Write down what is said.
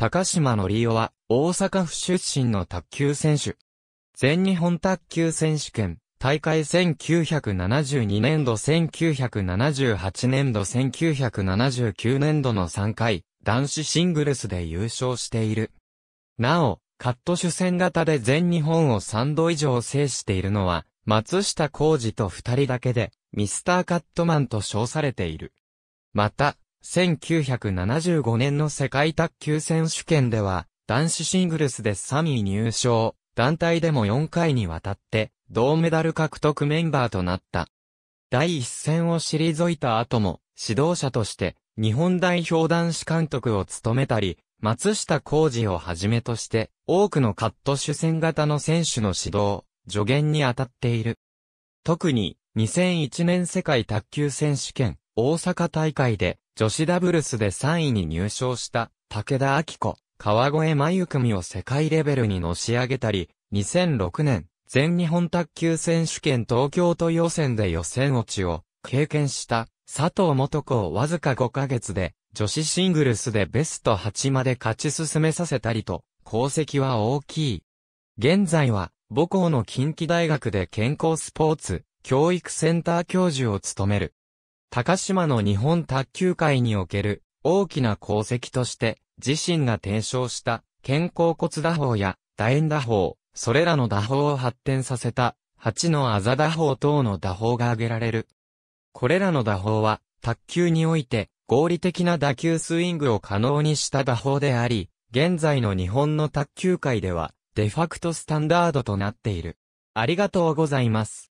高島のりおは、大阪府出身の卓球選手。全日本卓球選手権、大会1972年度1978年度1979年度の3回、男子シングルスで優勝している。なお、カット主戦型で全日本を3度以上制しているのは、松下幸二と2人だけで、ミスターカットマンと称されている。また、1975年の世界卓球選手権では、男子シングルスで3位入賞、団体でも4回にわたって、銅メダル獲得メンバーとなった。第一戦を退いた後も、指導者として、日本代表男子監督を務めたり、松下浩二をはじめとして、多くのカット主戦型の選手の指導、助言に当たっている。特に、2001年世界卓球選手権、大阪大会で、女子ダブルスで3位に入賞した武田明子、川越真由組を世界レベルにのし上げたり、2006年、全日本卓球選手権東京都予選で予選落ちを経験した佐藤元子をわずか5ヶ月で女子シングルスでベスト8まで勝ち進めさせたりと功績は大きい。現在は母校の近畿大学で健康スポーツ教育センター教授を務める高島の日本卓球界における大きな功績として、自身が提唱した肩甲骨打法や楕円打法、それらの打法を発展させた8のあざ打法等の打法が挙げられる。これらの打法は、卓球において合理的な打球スイングを可能にした打法であり、現在の日本の卓球界では、デファクトスタンダードとなっている。ありがとうございます。